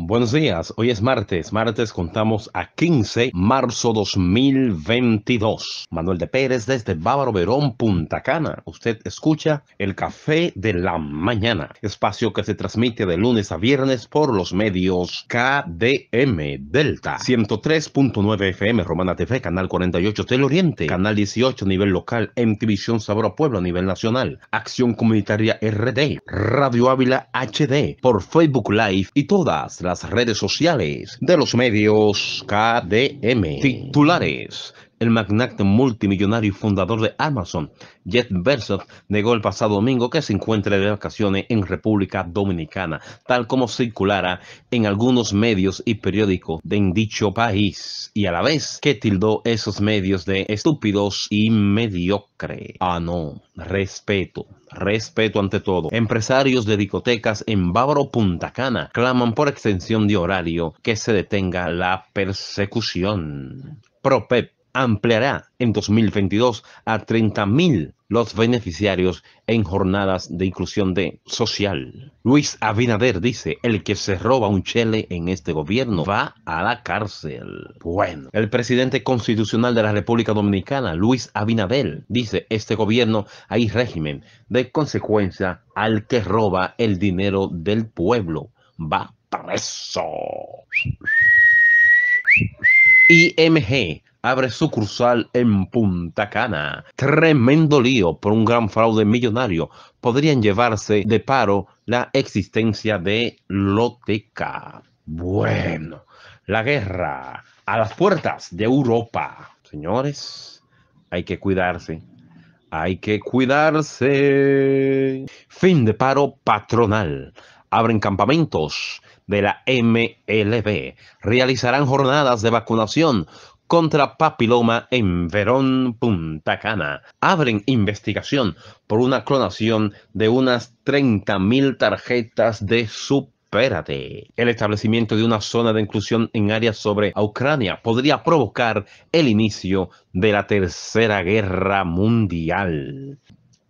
Buenos días, hoy es martes, martes contamos a 15 marzo 2022. Manuel de Pérez desde Bávaro Verón, Punta Cana. Usted escucha el Café de la Mañana, espacio que se transmite de lunes a viernes por los medios KDM Delta, 103.9 FM Romana TV, Canal 48 del Oriente, Canal 18 a nivel local, MTVision Sabor Pueblo a nivel nacional, Acción Comunitaria RD, Radio Ávila HD, por Facebook Live y todas las las redes sociales de los medios KDM. Titulares. El magnate multimillonario y fundador de Amazon, Jeff Bezos, negó el pasado domingo que se encuentre de vacaciones en República Dominicana, tal como circulara en algunos medios y periódicos de en dicho país, y a la vez que tildó esos medios de estúpidos y mediocre. Ah, no, respeto. Respeto ante todo. Empresarios de discotecas en Bávaro Punta Cana claman por extensión de horario que se detenga la persecución. ProPEP ampliará en 2022 a 30.000 los beneficiarios en jornadas de inclusión social. Luis Abinader dice, el que se roba un chele en este gobierno va a la cárcel. Bueno, el presidente constitucional de la República Dominicana, Luis Abinader, dice, este gobierno hay régimen de consecuencia al que roba el dinero del pueblo. Va preso. IMG abre sucursal en Punta Cana. Tremendo lío por un gran fraude millonario. Podrían llevarse de paro la existencia de Loteca. Bueno, la guerra a las puertas de Europa. Señores, hay que cuidarse. Hay que cuidarse. Fin de paro patronal. Abren campamentos de la MLB. Realizarán jornadas de vacunación contra papiloma en Verón, Punta Cana. Abren investigación por una clonación de unas 30.000 tarjetas de supérate El establecimiento de una zona de inclusión en áreas sobre Ucrania podría provocar el inicio de la Tercera Guerra Mundial.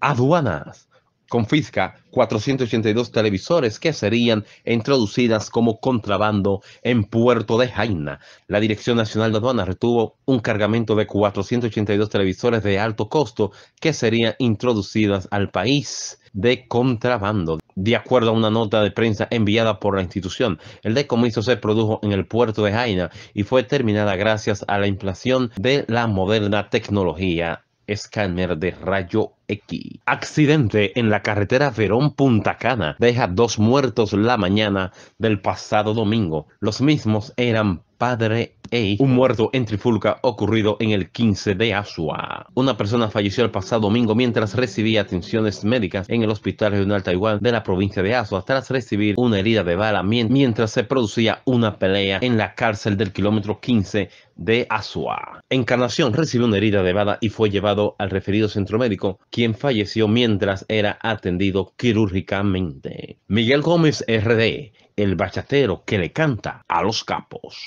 Aduanas confisca 482 televisores que serían introducidas como contrabando en Puerto de Jaina. La Dirección Nacional de Aduanas retuvo un cargamento de 482 televisores de alto costo que serían introducidas al país de contrabando. De acuerdo a una nota de prensa enviada por la institución, el decomiso se produjo en el puerto de Jaina y fue terminada gracias a la inflación de la moderna tecnología escáner de rayo X. Accidente en la carretera Verón-Punta Cana deja dos muertos la mañana del pasado domingo. Los mismos eran padre e Un muerto en Trifulca ocurrido en el 15 de Asua. Una persona falleció el pasado domingo mientras recibía atenciones médicas en el Hospital Regional Taiwán de la provincia de Asua tras recibir una herida de bala mientras se producía una pelea en la cárcel del kilómetro 15 de Asua. Encarnación recibió una herida de bala y fue llevado al referido centro médico, quien falleció mientras era atendido quirúrgicamente. Miguel Gómez RD, el bachatero que le canta a los capos.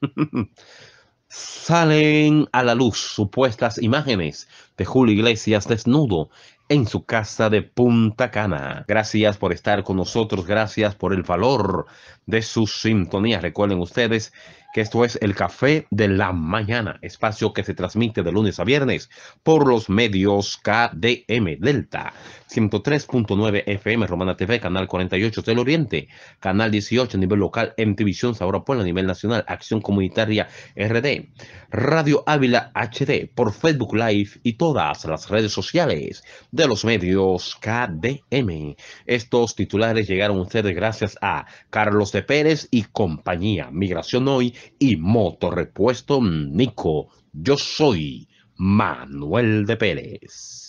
Salen a la luz supuestas imágenes de Julio Iglesias desnudo en su casa de Punta Cana. Gracias por estar con nosotros, gracias por el valor de su sintonías. Recuerden ustedes que esto es el Café de la Mañana, espacio que se transmite de lunes a viernes por los medios KDM Delta, 103.9 FM Romana TV, Canal 48 del Oriente, Canal 18 a nivel local, MTV Sabor Puebla a nivel nacional, Acción Comunitaria RD, Radio Ávila HD, por Facebook Live y todas las redes sociales de los medios KDM. Estos titulares llegaron ustedes gracias a Carlos de Pérez y compañía. Migración Hoy y Motorrepuesto Nico. Yo soy Manuel de Pérez.